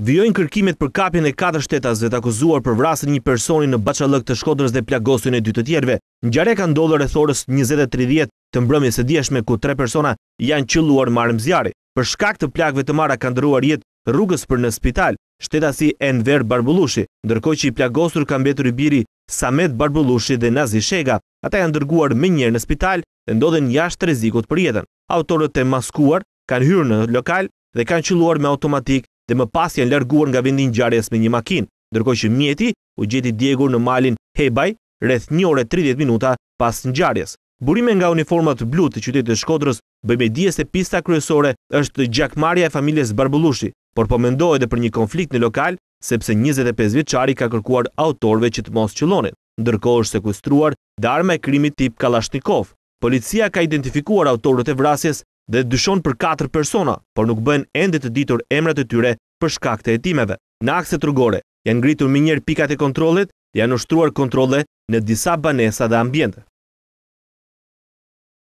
Vjojnë kërkimet për kapjen e 4 shtetasve të akuzuar për vrasën një personi në bachalëk të shkodrës dhe plagosin e dy të tjerve. Në gjare ka ndodhër e thorës 20.30 të mbrëmi se djeshme ku 3 persona janë qëlluar marë mzjarë. Për shkak të plagve të mara ka ndëruar jetë rrugës për në spital, shtetasi Enver Barbulushi, ndërkoj që i plagosur ka mbetur i biri Samet Barbulushi dhe Nazi Shega. Ata janë ndërguar me njerë në spital dhe ndodhen jashtë rezikut për jetën. Autorët e maskuar kanë hyrë në lokal dhe kanë qëlluar me automatik dhe më pas janë larguar nga vendi i ngjarjes me një makinë, ndërkohë që mjeti u gjeti djegur në malin Hebaj rreth 1 orë 30 minuta pas ngjarjes. Burime nga uniformat blu të qytetit të Shkodrës bëjmë me dije se pista kryesore është të gjakmarja e familjes Barbulushi, por po mendohet edhe për një konflikt në lokal sepse 25 vjeçari ka kërkuar autorëve që të mos qillonin, ndërkohë është sekuestruar darma e krimit tip Kalashnikov. Policia ka identifikuar autorët e vrasjes dhe dyshon për 4 persona, por nuk bëhen ende të ditur emrat e tyre për shkak të hetimeve. Në akset rrugore janë ngritur minjer pikat e kontrollit dhe janë ushtruar kontrolle në disa banesa dhe ambiente.